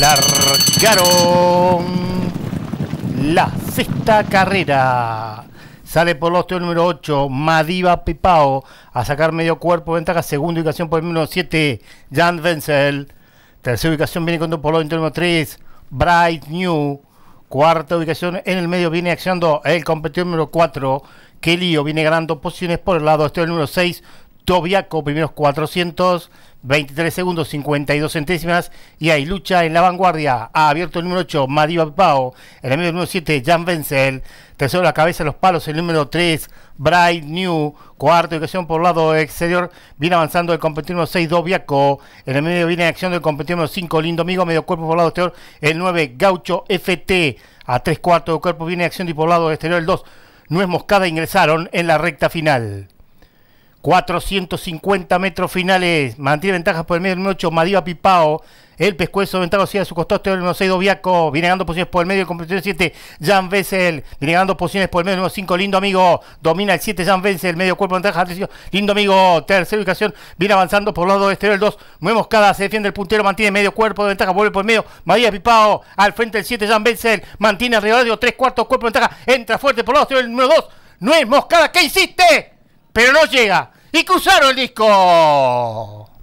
largaron la sexta carrera. Sale por los número 8, Madiva Pipao, a sacar medio cuerpo, ventaja, segunda ubicación por el número 7, Jan Wenzel. Tercera ubicación viene con por número 3, Bright New. Cuarta ubicación en el medio viene accionando el competidor número 4, Kelio. Viene ganando posiciones por el lado este número 6, Dobiaco, primeros 400, 23 segundos, 52 centésimas. Y hay lucha en la vanguardia. Ha abierto el número 8, Mario Pao. En el medio número 7, Jan Wenzel. Tercero, la cabeza, los palos. El número 3, Bright New. Cuarto, educación por lado exterior. Viene avanzando el competidor número 6, Dobiaco. En el medio viene en acción del competidor número 5, Lindo Amigo. Medio cuerpo por lado exterior. El 9, Gaucho FT. A tres cuartos de cuerpo viene en acción y por lado exterior el 2. Nuez Moscada ingresaron en la recta final. 450 metros finales, mantiene ventajas por el medio número 8, Madiva Pipao, el pescuezo ventaja hacia su costado es el 6, Dobiaco, viene ganando posiciones por el medio, el competidor 7, Jan Vessel, viene ganando posiciones por el medio, número 5, lindo amigo, domina el 7, Jan Vessel, medio cuerpo ventaja, lindo amigo, tercera ubicación, viene avanzando por el lado exterior, el 2, Nuevo cada se defiende el puntero, mantiene medio cuerpo de ventaja, vuelve por el medio, Madiva Pipao, al frente del 7, Jan Vessel, mantiene arriba radio. 3 cuartos cuerpo de ventaja, entra fuerte por lado exterior, el número 2, es Moscada, ¿qué hiciste? Pero no llega y que usaron el disco.